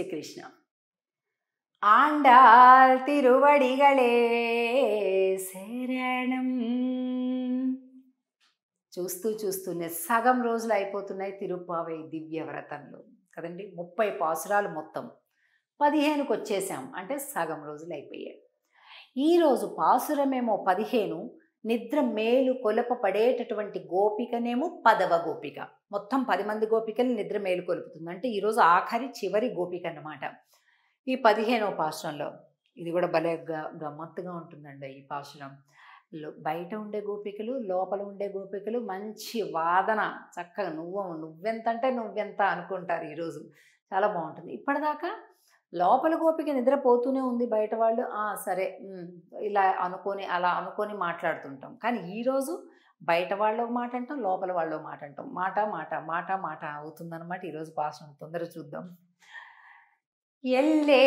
శ్రీకృష్ణ ஆண்டாள் திருவடிகளே శరణం చూస్తూ చూస్తూనే సగం రోజులు అయిపోతున్నాయి తిరుపావై దివ్య వ్రతంలో కదండి ముప్పై పాసురాలు మొత్తం పదిహేనుకి వచ్చేసాం అంటే సగం రోజులు అయిపోయాయి ఈరోజు పాసురమేమో పదిహేను నిద్ర మేలు పడేటటువంటి గోపికనేమో పదవ గోపిక మొత్తం పది మంది గోపికలు నిద్ర మేలు కొలుపుతుంది అంటే ఈరోజు ఆఖరి చివరి గోపిక అన్నమాట ఈ పదిహేనవ పాశ్రంలో ఇది కూడా భలే గమ్మత్తుగా ఉంటుందండి ఈ పాశ్రం బయట ఉండే గోపికలు లోపల ఉండే గోపికలు మంచి వాదన చక్కగా నువ్వు నువ్వెంత అంటే నువ్వెంత అనుకుంటారు ఈరోజు చాలా బాగుంటుంది ఇప్పటిదాకా లోపల గోపిక నిద్రపోతూనే ఉంది బయట వాళ్ళు సరే ఇలా అనుకొని అలా అనుకొని మాట్లాడుతుంటాం కానీ ఈరోజు బయట వాళ్ళు ఒక మాట అంటాం లోపల వాళ్ళు ఒక మాట అంటాం మాట మాట మాట మాట అవుతుందన్నమాట ఈరోజు భాష తొందర చూద్దాం ఎల్లే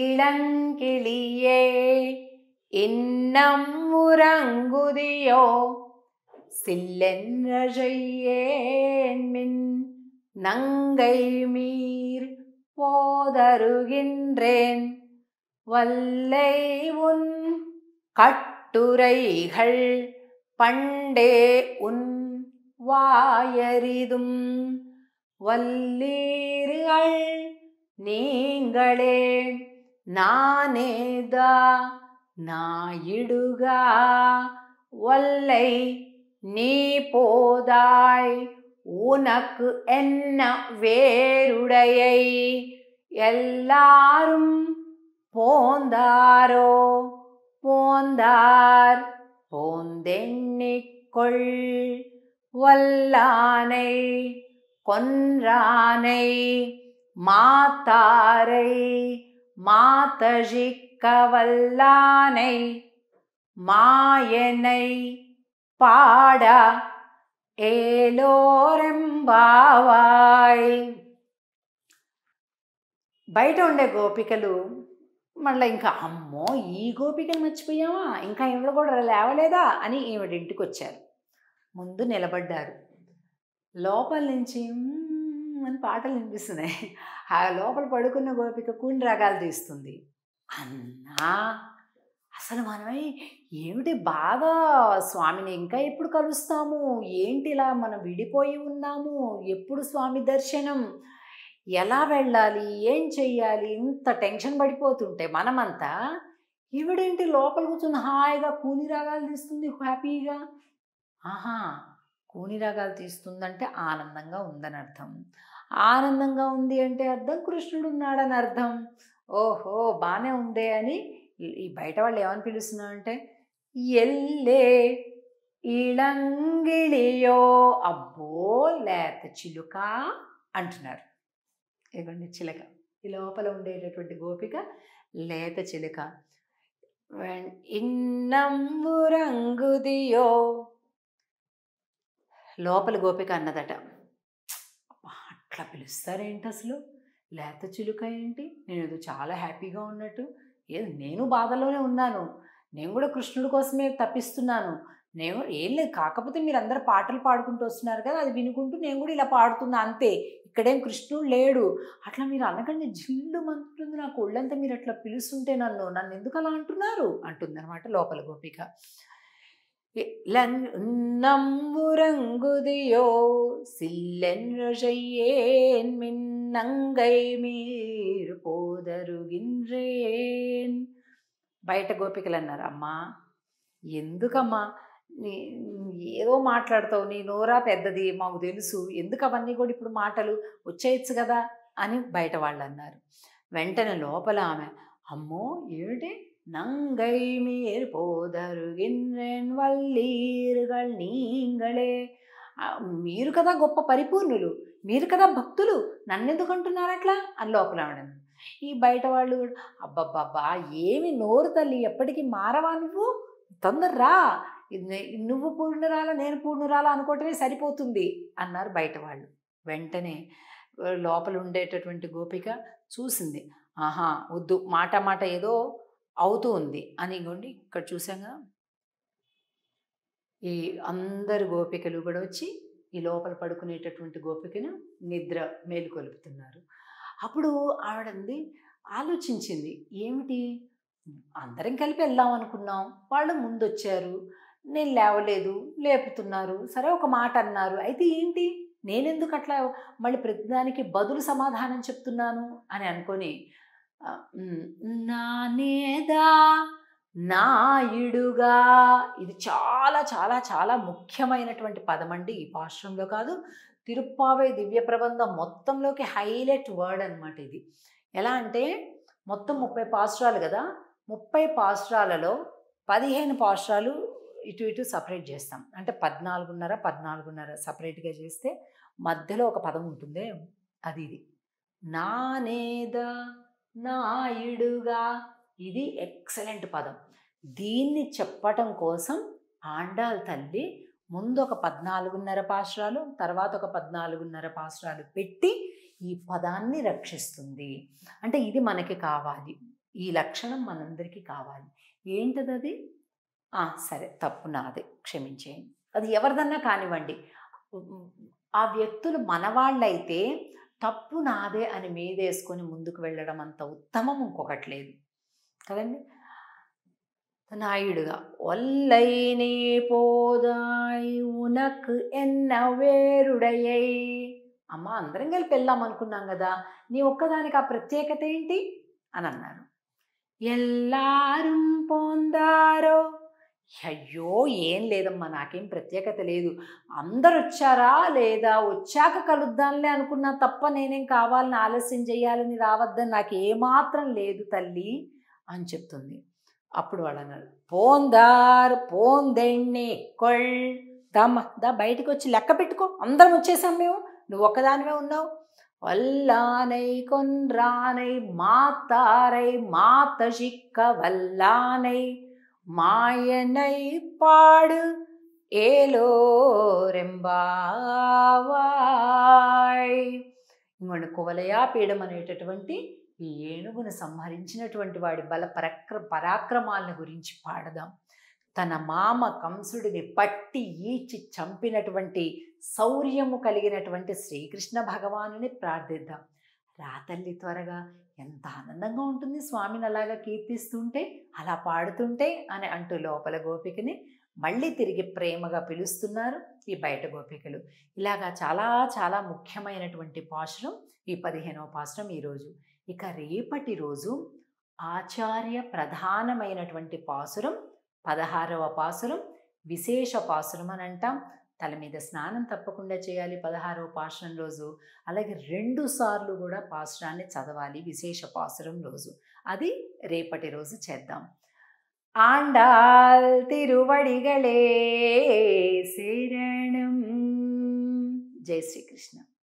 ఇళంకిళియే இன்னம் உறங்குதியோ சில்லென்ற నంగై மின் போதருகின்றேன் வல்லை உன் கட்டுரைகள் பண்டே உன் வாயரிதும் வல்லீர்கள் நீங்களே நானேதா நாயிடுகா வல்லை நீ போதாய் உனக்கு என்ன வேருடையை எல்லாரும் போந்தாரோ போந்தார் போந்தெண்ணிக்கொள் வல்லானை கொன்றானை மாத்தாரை மாத்தஷிக்க வல்லானை மாயனை பாட ఏలోరెంబావాయ్ బయట ఉండే గోపికలు మళ్ళీ ఇంకా అమ్మో ఈ గోపికలు మర్చిపోయామా ఇంకా ఇవ్వడం కూడా లేవలేదా అని ఇంటికి వచ్చారు ముందు నిలబడ్డారు లోపల నుంచి అని పాటలు వినిపిస్తున్నాయి ఆ లోపల పడుకున్న గోపిక కూని రాగాలు తీస్తుంది అన్నా అసలు మనమే ఏమిటి బాగా స్వామిని ఇంకా ఎప్పుడు కలుస్తాము ఏంటి ఇలా మనం విడిపోయి ఉన్నాము ఎప్పుడు స్వామి దర్శనం ఎలా వెళ్ళాలి ఏం చెయ్యాలి ఇంత టెన్షన్ పడిపోతుంటే మనమంతా ఈవిడేంటి లోపల కూర్చొని హాయిగా కూని రాగాలు తీస్తుంది హ్యాపీగా ఆహా కూని రాగాలు తీస్తుందంటే ఆనందంగా ఉందని అర్థం ఆనందంగా ఉంది అంటే అర్థం కృష్ణుడు ఉన్నాడని అర్థం ఓహో బాగానే ఉందే అని ఈ బయట వాళ్ళు ఏమని అంటే ఎల్లే ఇళంగిళియో అబ్బో లేత చిలుక అంటున్నారు ఇవ్వండి చిలుక ఈ లోపల ఉండేటటువంటి గోపిక లేత చిలుక ఇన్నంబు రంగుదియో లోపల గోపిక అన్నదట అట్లా పిలుస్తారేంటి అసలు లేత చిలుక ఏంటి నేను ఏదో చాలా హ్యాపీగా ఉన్నట్టు ఏ నేను బాధలోనే ఉన్నాను నేను కూడా కృష్ణుడి కోసమే తప్పిస్తున్నాను నేను ఏం లేదు కాకపోతే మీరు అందరు పాటలు పాడుకుంటూ వస్తున్నారు కదా అది వినుకుంటూ నేను కూడా ఇలా పాడుతున్నా అంతే ఇక్కడేం కృష్ణుడు లేడు అట్లా మీరు అనగండి జిల్లు మంటుంది నాకు ఒళ్ళంతా మీరు అట్లా పిలుస్తుంటే నన్ను నన్ను ఎందుకు అలా అంటున్నారు అంటుందన్నమాట లోపల గోపిక நம்புறங்குதியோ మిన్నంగై செய்யேன் மின்னங்கை மீர் బయట గోపికలు అన్నారు అమ్మా ఎందుకమ్మా నీ ఏదో మాట్లాడతావు నీ నోరా పెద్దది మాకు తెలుసు ఎందుకు అవన్నీ కూడా ఇప్పుడు మాటలు వచ్చేయచ్చు కదా అని బయట వాళ్ళు అన్నారు వెంటనే లోపల ఆమె అమ్మో ఏమిటి నంగై మీరు వల్లీరుగల్ నీంగళే మీరు కదా గొప్ప పరిపూర్ణులు మీరు కదా భక్తులు నన్నెందుకు అంటున్నారు అట్లా అని లోపల ఆవిడన్నారు ఈ బయట వాళ్ళు కూడా అబ్బబ్బబ్బా ఏమి నోరు తల్లి ఎప్పటికీ మారవా నువ్వు తొందరరా నువ్వు పూర్ణురాలా నేను పూర్ణురాలా అనుకోవటమే సరిపోతుంది అన్నారు బయట వాళ్ళు వెంటనే లోపల ఉండేటటువంటి గోపిక చూసింది ఆహా వద్దు మాట మాట ఏదో అవుతూ ఉంది అని ఇంకోండి ఇక్కడ చూసాగా ఈ అందరు గోపికలు కూడా వచ్చి ఈ లోపల పడుకునేటటువంటి గోపికను నిద్ర మేలుకొలుపుతున్నారు అప్పుడు ఆవిడంది ఆలోచించింది ఏమిటి అందరం కలిపి వెళ్దాం అనుకున్నాం వాళ్ళు వచ్చారు నేను లేవలేదు లేపుతున్నారు సరే ఒక మాట అన్నారు అయితే ఏంటి నేనెందుకు అట్లా మళ్ళీ ప్రతిదానికి బదులు సమాధానం చెప్తున్నాను అని అనుకొని నానేదా నాయుడుగా ఇది చాలా చాలా చాలా ముఖ్యమైనటువంటి పదం అండి ఈ పాశ్రంలో కాదు తిరుప్పావై దివ్య ప్రబంధం మొత్తంలోకి హైలైట్ వర్డ్ అనమాట ఇది ఎలా అంటే మొత్తం ముప్పై పాస్ట్రాలు కదా ముప్పై పాస్ట్రాలలో పదిహేను పాస్ట్రాలు ఇటు ఇటు సపరేట్ చేస్తాం అంటే పద్నాలుగున్నర పద్నాలుగున్నర సపరేట్గా చేస్తే మధ్యలో ఒక పదం ఉంటుంది అది ఇది నానేదా నాయుడుగా ఇది ఎక్సలెంట్ పదం దీన్ని చెప్పటం కోసం ఆండాల్ తల్లి ముందు ఒక పద్నాలుగున్నర పాశ్రాలు తర్వాత ఒక పద్నాలుగున్నర పాశ్రాలు పెట్టి ఈ పదాన్ని రక్షిస్తుంది అంటే ఇది మనకి కావాలి ఈ లక్షణం మనందరికీ కావాలి ఏంటది అది సరే తప్పు నాదే క్షమించేయండి అది ఎవరిదన్నా కానివ్వండి ఆ వ్యక్తులు మనవాళ్ళైతే తప్పు నాదే అని మీదేసుకొని ముందుకు వెళ్ళడం అంత ఉత్తమం ఇంకొకటి లేదు కదండి నాయుడుగా ఒల్లైనే పోదా ఉనకై ఉనకు ఎన్న వేరుడయ్యై అమ్మ అందరం కలిపి వెళ్దాం అనుకున్నాం కదా నీ ఒక్కదానికి ఆ ప్రత్యేకత ఏంటి అని అన్నారు ఎల్లారం పొందారో అయ్యో ఏం లేదమ్మా నాకేం ప్రత్యేకత లేదు అందరు వచ్చారా లేదా వచ్చాక కలుద్దాంలే అనుకున్నా తప్ప నేనేం కావాలని ఆలస్యం చేయాలని రావద్దని నాకు ఏమాత్రం లేదు తల్లి అని చెప్తుంది అప్పుడు వాళ్ళు అన్నారు పోందారు పోందెన్నే కొళ్ళు దామ్మ దా బయటకు వచ్చి లెక్క పెట్టుకో అందరం వచ్చేసాం మేము నువ్వు ఒక్కదానివే ఉన్నావు వల్లానై కొండ్రానై మాతారై మాత చిక్క వల్లానై మాయనై పాడు ఏలో రెంబావాయ్ ఇంకొండి కువలయా పీడం అనేటటువంటి ఈ ఏనుగును సంహరించినటువంటి వాడి బల పరాక్ర పరాక్రమాలను గురించి పాడదాం తన మామ కంసుడిని పట్టి ఈడ్చి చంపినటువంటి శౌర్యము కలిగినటువంటి శ్రీకృష్ణ భగవానుని ప్రార్థిద్దాం రాతల్లి త్వరగా ఎంత ఆనందంగా ఉంటుంది స్వామిని అలాగా కీర్తిస్తుంటే అలా పాడుతుంటే అని అంటూ లోపల గోపికని మళ్ళీ తిరిగి ప్రేమగా పిలుస్తున్నారు ఈ బయట గోపికలు ఇలాగా చాలా చాలా ముఖ్యమైనటువంటి పాశ్రం ఈ పదిహేనవ పాశ్రం ఈరోజు ఇక రేపటి రోజు ఆచార్య ప్రధానమైనటువంటి పాసురం పదహారవ పాసురం విశేష పాసురం అని అంటాం తల మీద స్నానం తప్పకుండా చేయాలి పదహారవ పాసురం రోజు అలాగే రెండు సార్లు కూడా పాసురాన్ని చదవాలి విశేష పాసురం రోజు అది రేపటి రోజు చేద్దాం ఆండాల్ திருவடிகளே శరణం జై శ్రీకృష్ణ